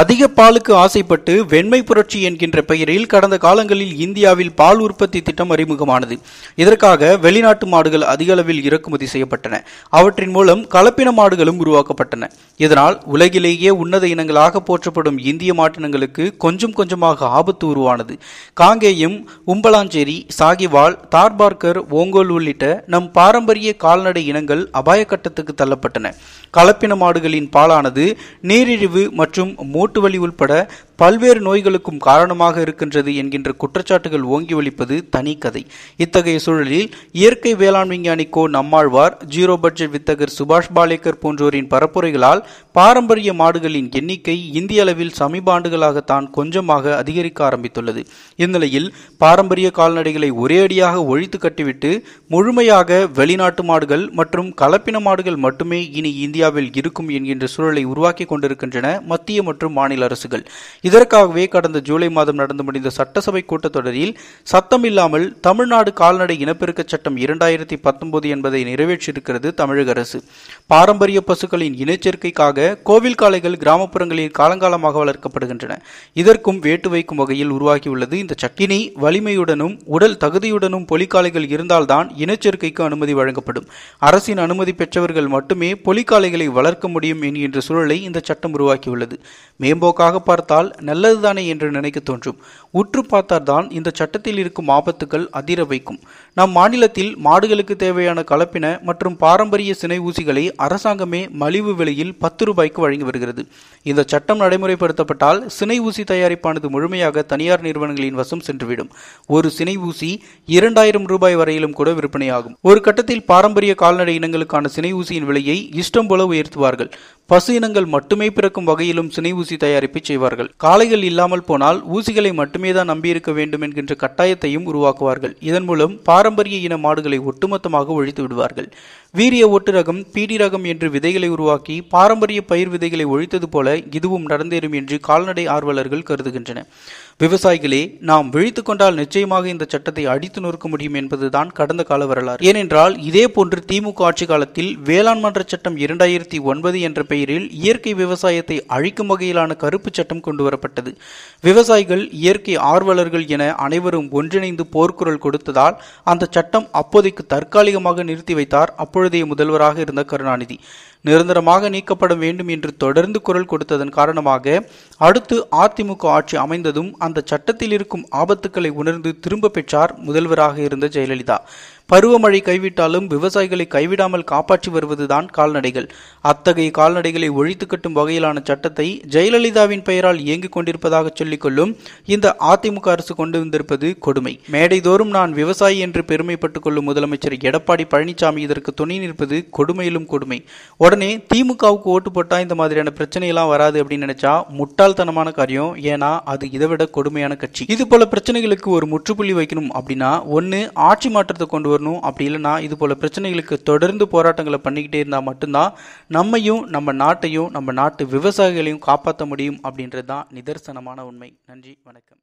அதிக பாலுக்கு ஆசைப்பட்டு வெண்மை புரட்சி என்கின்ற பெயரில் கடந்த காலங்களில் இந்தியாவில் பால் உற்பத்தி திட்டம் அறிமுகமானது இதற்காக வெளிநாட்டு மாடுகள் அதிக அளவில் இறக்குமதி செய்யப்பட்டன அவற்றின் மூலம் கலப்பின மாடுகளும் உருவாக்கப்பட்டன இதனால் உலகிலேயே உன்னத இனங்களாக போற்றப்படும் இந்திய மாட்டினங்களுக்கு கொஞ்சம் கொஞ்சமாக ஆபத்து உருவானது காங்கேயம் உம்பலாஞ்சேரி சாகிவால் தார்பார்கர் ஓங்கோல் உள்ளிட்ட நம் பாரம்பரிய கால்நடை இனங்கள் அபாய கட்டத்துக்கு தள்ளப்பட்டன கலப்பின மாடுகளின் பாலானது நீரிழிவு மற்றும் ஓட்டு வழி உள்பட பல்வேறு நோய்களுக்கும் காரணமாக இருக்கின்றது என்கின்ற குற்றச்சாட்டுகள் ஓங்கி ஒழிப்பது தனி கதை இத்தகைய சூழலில் இயற்கை வேளாண் விஞ்ஞானி கோ நம்மாழ்வார் ஜீரோ பட்ஜெட் வித்தகர் சுபாஷ் பாலேக்கர் போன்றோரின் பரப்புரைகளால் பாரம்பரிய மாடுகளின் எண்ணிக்கை இந்திய அளவில் சமீப ஆண்டுகளாக தான் கொஞ்சமாக அதிகரிக்க ஆரம்பித்துள்ளது இந்நிலையில் பாரம்பரிய கால்நடைகளை ஒரே அடியாக ஒழித்து கட்டிவிட்டு முழுமையாக வெளிநாட்டு மாடுகள் மற்றும் கலப்பின மாடுகள் மட்டுமே இனி இந்தியாவில் இருக்கும் என்கின்ற சூழலை உருவாக்கி கொண்டிருக்கின்றன மத்திய மற்றும் மாநில அரசுகள் இதற்காகவே கடந்த ஜூலை மாதம் நடந்து முடிந்த சட்டசபை கூட்டத்தொடரில் சத்தமில்லாமல் தமிழ்நாடு கால்நடை இனப்பெருக்க சட்டம் இரண்டாயிரத்தி பத்தொன்பது என்பதை நிறைவேற்றியிருக்கிறது தமிழக அரசு பாரம்பரிய பசுக்களின் இனச்சேர்க்கைக்காக கோவில் காளைகள் கிராமப்புறங்களில் காலங்காலமாக வளர்க்கப்படுகின்றன இதற்கும் வேட்டு வைக்கும் வகையில் உருவாகியுள்ளது இந்த சட்டினை வலிமையுடனும் உடல் தகுதியுடனும் பொலிக்காளைகள் இருந்தால்தான் இனச்சேர்க்கைக்கு அனுமதி வழங்கப்படும் அரசின் அனுமதி பெற்றவர்கள் மட்டுமே பொலிக்காளைகளை வளர்க்க முடியும் என்கின்ற சூழலை இந்த சட்டம் உருவாக்கியுள்ளது மேம்போக்காக பார்த்தால் நல்லதுதானே என்று நினைக்க தோன்றும் உற்று பார்த்தால்தான் இந்த சட்டத்தில் இருக்கும் ஆபத்துக்கள் அதிர வைக்கும் நம் மாநிலத்தில் மாடுகளுக்கு தேவையான கலப்பின மற்றும் பாரம்பரிய சினை ஊசிகளை அரசாங்கமே மலிவு விலையில் பத்து ரூபாய்க்கு வழங்கி வருகிறது இந்த சட்டம் நடைமுறைப்படுத்தப்பட்டால் சினை ஊசி தயாரிப்பானது முழுமையாக தனியார் நிறுவனங்களின் வசம் சென்றுவிடும் ஒரு சினை ஊசி இரண்டாயிரம் ரூபாய் வரையிலும் கூட விற்பனையாகும் ஒரு கட்டத்தில் பாரம்பரிய கால்நடை இனங்களுக்கான சினை ஊசியின் விலையை இஷ்டம் போல உயர்த்துவார்கள் பசு இனங்கள் மட்டுமே பிறக்கும் வகையிலும் சினை ஊசி தயாரிப்பை செய்வார்கள் காளைகள் இல்லாமல் போனால் ஊசிகளை மட்டுமே தான் நம்பியிருக்க வேண்டும் என்கின்ற கட்டாயத்தையும் உருவாக்குவார்கள் இதன் மூலம் பாரம்பரிய இன மாடுகளை ஒட்டுமொத்தமாக ஒழித்து விடுவார்கள் வீரிய ஒட்டு ரகம் பீடி ரகம் என்று விதைகளை உருவாக்கி பாரம்பரிய பயிர் விதைகளை ஒழித்தது போல இதுவும் நடந்தேறும் என்று கால்நடை ஆர்வலர்கள் கருதுகின்றனர் விவசாயிகளே நாம் விழித்துக் கொண்டால் நிச்சயமாக இந்த சட்டத்தை அடித்து நொறுக்க முடியும் என்பதுதான் கடந்த கால வரலாறு ஏனென்றால் இதே போன்று திமுக ஆட்சி காலத்தில் வேளாண் மன்ற சட்டம் இரண்டாயிரத்தி ஒன்பது என்ற பெயரில் இயற்கை விவசாயத்தை அழிக்கும் வகையிலான கருப்பு சட்டம் கொண்டுவரப்பட்டது விவசாயிகள் இயற்கை ஆர்வலர்கள் என அனைவரும் ஒன்றிணைந்து போர்க்குரல் கொடுத்ததால் அந்த சட்டம் அப்போதைக்கு தற்காலிகமாக நிறுத்தி வைத்தார் அப்பொழுதைய முதல்வராக இருந்த கருணாநிதி நிரந்தரமாக நீக்கப்பட வேண்டும் என்று தொடர்ந்து குரல் கொடுத்ததன் காரணமாக அடுத்து அதிமுக ஆட்சி அமைந்ததும் அந்த சட்டத்தில் இருக்கும் ஆபத்துக்களை உணர்ந்து திரும்ப பெற்றார் முதல்வராக இருந்த ஜெயலலிதா பருவமழை கைவிட்டாலும் விவசாயிகளை கைவிடாமல் காப்பாற்றி வருவதுதான் கால்நடைகள் அத்தகைய கால்நடைகளை ஒழித்து கட்டும் வகையிலான சட்டத்தை ஜெயலலிதாவின் பெயரால் இயங்கிக் கொண்டிருப்பதாக சொல்லிக்கொள்ளும் இந்த அதிமுக அரசு கொண்டு வந்திருப்பது கொடுமை மேடைதோறும் நான் விவசாயி என்று பெருமைப்பட்டுக் கொள்ளும் முதலமைச்சர் எடப்பாடி பழனிசாமி இதற்கு துணை நிற்பது கொடுமையிலும் கொடுமை உடனே திமுகவுக்கு ஓட்டு போட்டா இந்த மாதிரியான பிரச்சனையெல்லாம் வராது அப்படின்னு நினைச்சா முட்டாள்தனமான காரியம் ஏன்னா அது இதைவிட கொடுமையான கட்சி இது போல பிரச்சனைகளுக்கு ஒரு முற்றுப்புள்ளி வைக்கணும் அப்படின்னா ஒன்னு ஆட்சி மாற்றத்தை கொண்டு வரும் மாற்றணும் அப்படி இல்லைனா இது போல பிரச்சனைகளுக்கு தொடர்ந்து போராட்டங்களை பண்ணிக்கிட்டே இருந்தால் மட்டும்தான் நம்மையும் நம்ம நாட்டையும் நம்ம நாட்டு விவசாயிகளையும் காப்பாற்ற முடியும் அப்படின்றது தான் நிதர்சனமான உண்மை நன்றி வணக்கம்